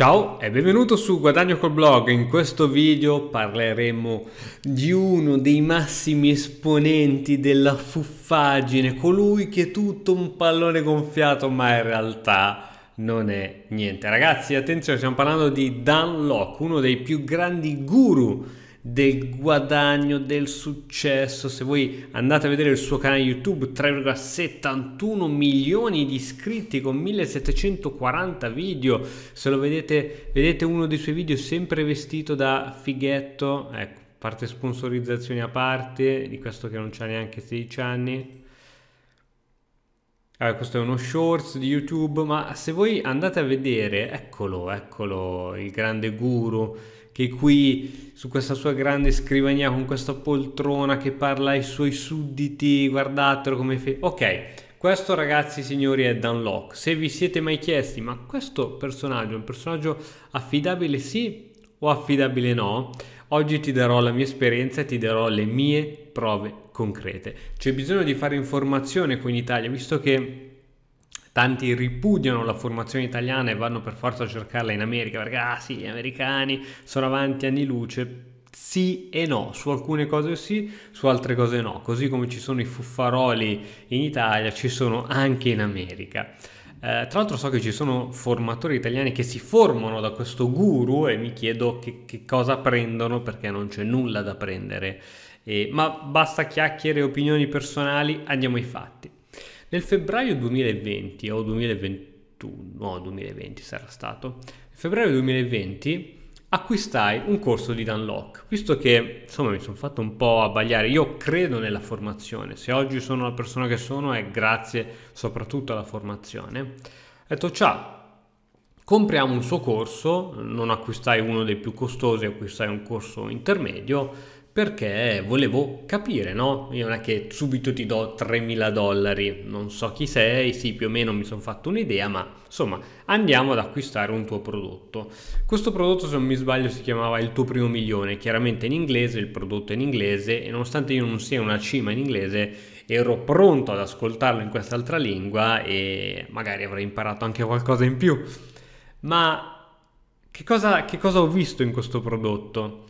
Ciao e benvenuto su Guadagno col blog. In questo video parleremo di uno dei massimi esponenti della fuffaggine, colui che è tutto un pallone gonfiato, ma in realtà non è niente. Ragazzi, attenzione, stiamo parlando di Dan Locke, uno dei più grandi guru del guadagno, del successo. Se voi andate a vedere il suo canale YouTube, 3,71 milioni di iscritti con 1740 video. Se lo vedete, vedete uno dei suoi video sempre vestito da fighetto, ecco, parte sponsorizzazioni a parte, di questo che non c'ha neanche 16 anni, allora, eh, questo è uno shorts di YouTube, ma se voi andate a vedere, eccolo, eccolo il grande guru che qui su questa sua grande scrivania con questa poltrona che parla ai suoi sudditi, guardatelo come fa. Ok, questo ragazzi signori è Dan Locke. Se vi siete mai chiesti ma questo personaggio è un personaggio affidabile sì o affidabile no? Oggi ti darò la mia esperienza e ti darò le mie prove concrete. C'è bisogno di fare informazione qui in Italia, visto che tanti ripudiano la formazione italiana e vanno per forza a cercarla in America perché ah sì, gli americani sono avanti anni luce. Sì e no, su alcune cose sì, su altre cose no, così come ci sono i fuffaroli in Italia, ci sono anche in America. Eh, tra l'altro so che ci sono formatori italiani che si formano da questo guru e mi chiedo che, che cosa prendono perché non c'è nulla da prendere. Eh, ma basta chiacchiere e opinioni personali, andiamo ai fatti. Nel febbraio 2020 o 2021, no 2020 sarà stato, nel febbraio 2020 acquistai un corso di Dan Dunlock, visto che insomma mi sono fatto un po' abbagliare, io credo nella formazione, se oggi sono la persona che sono è grazie soprattutto alla formazione, ho detto ciao, compriamo un suo corso, non acquistai uno dei più costosi, acquistai un corso intermedio perché volevo capire, no? Io non è che subito ti do 3.000 dollari, non so chi sei, sì più o meno mi sono fatto un'idea, ma insomma andiamo ad acquistare un tuo prodotto. Questo prodotto se non mi sbaglio si chiamava il tuo primo milione, chiaramente in inglese, il prodotto è in inglese e nonostante io non sia una cima in inglese ero pronto ad ascoltarlo in quest'altra lingua e magari avrei imparato anche qualcosa in più. Ma che cosa, che cosa ho visto in questo prodotto?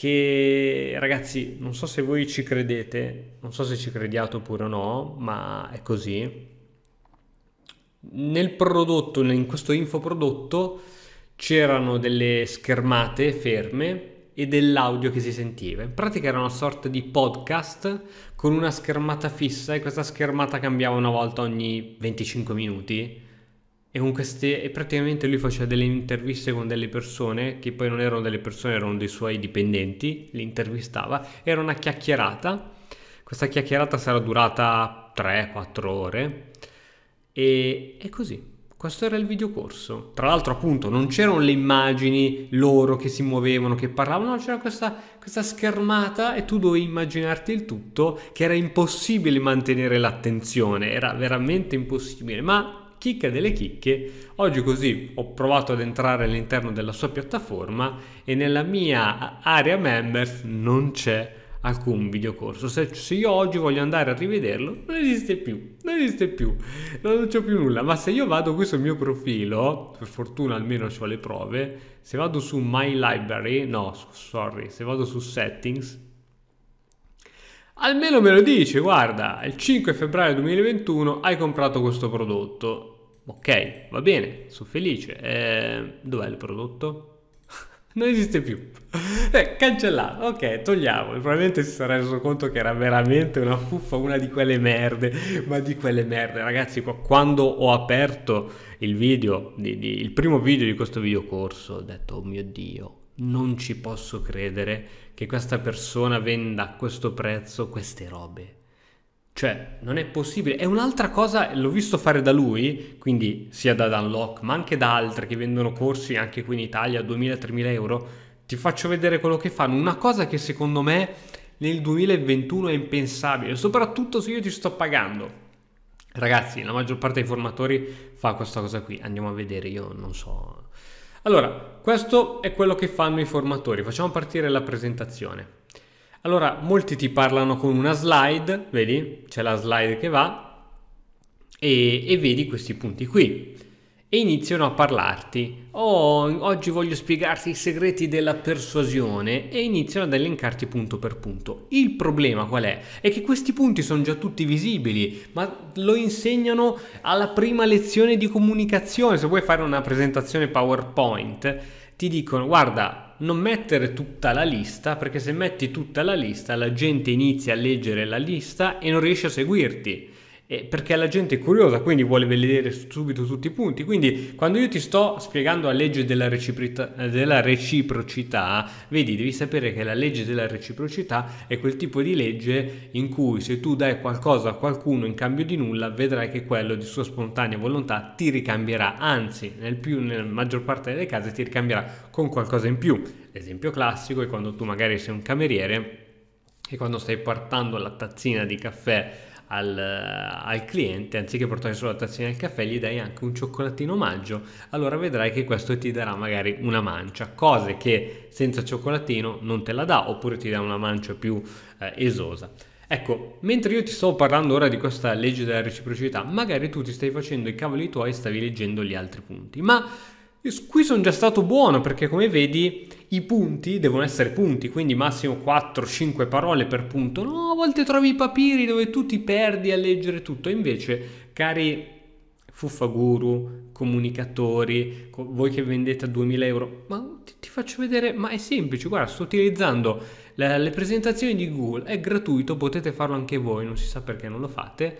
che ragazzi, non so se voi ci credete, non so se ci crediate oppure no, ma è così. Nel prodotto, in questo infoprodotto, c'erano delle schermate ferme e dell'audio che si sentiva. In pratica era una sorta di podcast con una schermata fissa e questa schermata cambiava una volta ogni 25 minuti e, con queste, e praticamente lui faceva delle interviste con delle persone che poi non erano delle persone, erano dei suoi dipendenti, li intervistava, era una chiacchierata, questa chiacchierata sarà durata 3-4 ore e, e così, questo era il videocorso. Tra l'altro, appunto, non c'erano le immagini loro che si muovevano, che parlavano, c'era questa, questa, schermata e tu dovevi immaginarti il tutto, che era impossibile mantenere l'attenzione, era veramente impossibile, ma chicca delle chicche, oggi così ho provato ad entrare all'interno della sua piattaforma e nella mia area members non c'è alcun videocorso. Se, se io oggi voglio andare a rivederlo, non esiste più, non esiste più, non c'è più nulla. Ma se io vado qui sul mio profilo, per fortuna almeno ho le prove, se vado su My Library, no, sorry, se vado su Settings, almeno me lo dici, guarda, il 5 febbraio 2021 hai comprato questo prodotto. Ok, va bene, sono felice. Eh, dov'è il prodotto? non esiste più. Eh, cancellato, ok, togliamo. Probabilmente si sarà reso conto che era veramente una fuffa, una di quelle merde. Ma di quelle merde, ragazzi, quando ho aperto il video, di, di, il primo video di questo videocorso, ho detto, oh mio Dio, non ci posso credere che questa persona venda a questo prezzo queste robe. Cioè, non è possibile. È un'altra cosa, l'ho visto fare da lui, quindi sia da Dan Locke, ma anche da altre che vendono corsi anche qui in Italia a 2.000-3.000 euro. Ti faccio vedere quello che fanno. Una cosa che secondo me nel 2021 è impensabile, soprattutto se io ti sto pagando. Ragazzi, la maggior parte dei formatori fa questa cosa qui. Andiamo a vedere, io non so allora, questo è quello che fanno i formatori. Facciamo partire la presentazione. Allora, molti ti parlano con una slide, vedi? C'è la slide che va e, e vedi questi punti qui e iniziano a parlarti. Oh, oggi voglio spiegarti i segreti della persuasione e iniziano ad elencarti punto per punto. Il problema qual è? È che questi punti sono già tutti visibili, ma lo insegnano alla prima lezione di comunicazione. Se vuoi fare una presentazione PowerPoint, ti dicono guarda, non mettere tutta la lista, perché se metti tutta la lista la gente inizia a leggere la lista e non riesce a seguirti eh, perché la gente è curiosa, quindi vuole vedere subito tutti i punti. Quindi quando io ti sto spiegando la legge della, eh, della reciprocità, vedi, devi sapere che la legge della reciprocità è quel tipo di legge in cui se tu dai qualcosa a qualcuno in cambio di nulla, vedrai che quello di sua spontanea volontà ti ricambierà, anzi, nel più, nella maggior parte delle case ti ricambierà con qualcosa in più. L'esempio classico è quando tu magari sei un cameriere e quando stai portando la tazzina di caffè al, al cliente, anziché portare solo la tazzina del caffè, gli dai anche un cioccolatino omaggio, allora vedrai che questo ti darà magari una mancia, cose che senza cioccolatino non te la dà, oppure ti dà una mancia più eh, esosa. Ecco, mentre io ti sto parlando ora di questa legge della reciprocità, magari tu ti stai facendo i cavoli tuoi e stavi leggendo gli altri punti, ma Qui sono già stato buono perché come vedi i punti devono essere punti, quindi massimo 4-5 parole per punto. No, a volte trovi i papiri dove tu ti perdi a leggere tutto. Invece, cari fuffaguru, comunicatori, voi che vendete a 2000 euro, ma ti, ti faccio vedere, ma è semplice, guarda, sto utilizzando le, le presentazioni di Google, è gratuito, potete farlo anche voi, non si sa perché non lo fate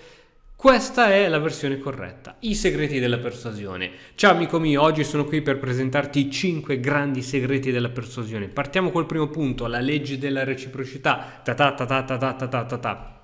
questa è la versione corretta, i segreti della persuasione. Ciao amico mio, oggi sono qui per presentarti i 5 grandi segreti della persuasione. Partiamo col primo punto, la legge della reciprocità. Ta ta ta ta ta ta ta ta ta.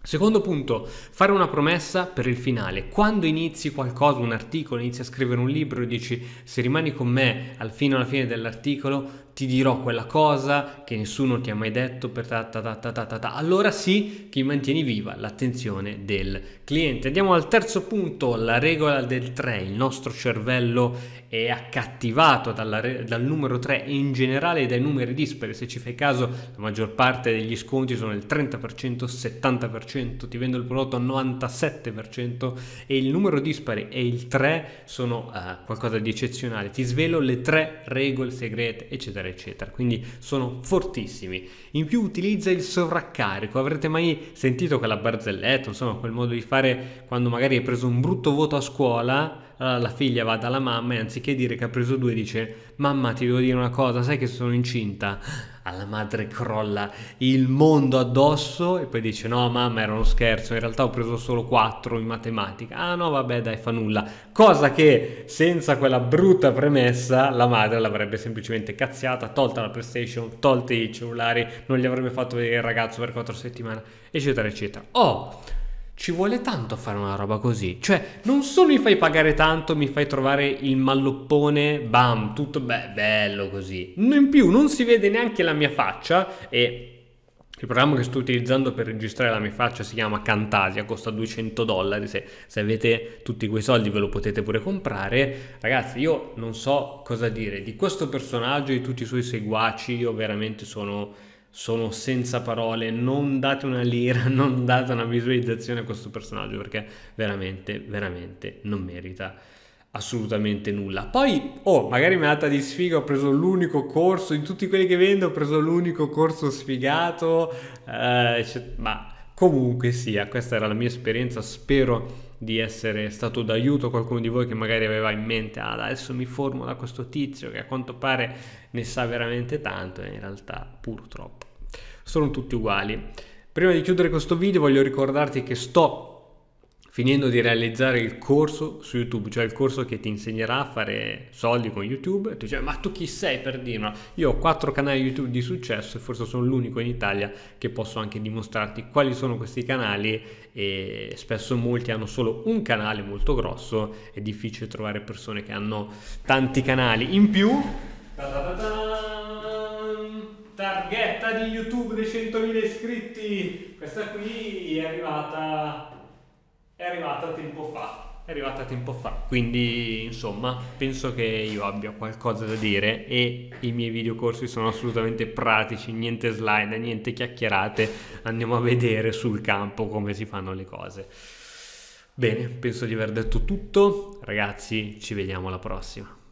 Secondo punto, fare una promessa per il finale. Quando inizi qualcosa, un articolo, inizi a scrivere un libro e dici se rimani con me al fino alla fine dell'articolo, ti dirò quella cosa che nessuno ti ha mai detto, per ta ta ta ta ta ta ta. allora sì che mantieni viva l'attenzione del cliente. Andiamo al terzo punto, la regola del 3, il nostro cervello è accattivato dal numero 3 in generale e dai numeri dispari, se ci fai caso la maggior parte degli sconti sono il 30%, 70%, ti vendo il prodotto al 97% e il numero dispari e il 3 sono uh, qualcosa di eccezionale, ti svelo le tre regole segrete eccetera eccetera, eccetera. Quindi sono fortissimi. In più utilizza il sovraccarico. Avrete mai sentito quella barzelletta, insomma, quel modo di fare quando magari hai preso un brutto voto a scuola allora la figlia va dalla mamma e anziché dire che ha preso due dice mamma ti devo dire una cosa, sai che sono incinta? Alla madre crolla il mondo addosso e poi dice no mamma era uno scherzo, in realtà ho preso solo quattro in matematica. Ah no vabbè dai fa nulla. Cosa che senza quella brutta premessa la madre l'avrebbe semplicemente cazziata, tolta la PlayStation, tolti i cellulari, non gli avrebbe fatto vedere il ragazzo per quattro settimane, eccetera eccetera. Oh! ci vuole tanto a fare una roba così. Cioè, non solo mi fai pagare tanto, mi fai trovare il malloppone, bam, tutto be- bello così. In più non si vede neanche la mia faccia e il programma che sto utilizzando per registrare la mia faccia si chiama Cantasia, costa 200 dollari, se, se, avete tutti quei soldi ve lo potete pure comprare. Ragazzi, io non so cosa dire di questo personaggio e di tutti i suoi seguaci, io veramente sono sono senza parole, non date una lira, non date una visualizzazione a questo personaggio perché veramente, veramente non merita assolutamente nulla. Poi, oh, magari mi è andata di sfiga, ho preso l'unico corso, in tutti quelli che vendo ho preso l'unico corso sfigato, eh, ma comunque sia, questa era la mia esperienza, spero di essere stato d'aiuto a qualcuno di voi che magari aveva in mente ah, adesso mi formo da questo tizio che a quanto pare ne sa veramente tanto e in realtà purtroppo sono tutti uguali. Prima di chiudere questo video voglio ricordarti che sto finendo di realizzare il corso su YouTube, cioè il corso che ti insegnerà a fare soldi con YouTube, tu dici ma tu chi sei per dirlo? Io ho quattro canali YouTube di successo e forse sono l'unico in Italia che posso anche dimostrarti quali sono questi canali e spesso molti hanno solo un canale molto grosso, è difficile trovare persone che hanno tanti canali in più. Targhetta di YouTube dei 100.000 iscritti, questa qui è arrivata è arrivata tempo fa. È arrivata tempo fa, quindi insomma penso che io abbia qualcosa da dire e i miei videocorsi sono assolutamente pratici, niente slide, niente chiacchierate, andiamo a vedere sul campo come si fanno le cose. Bene, penso di aver detto tutto, ragazzi ci vediamo alla prossima.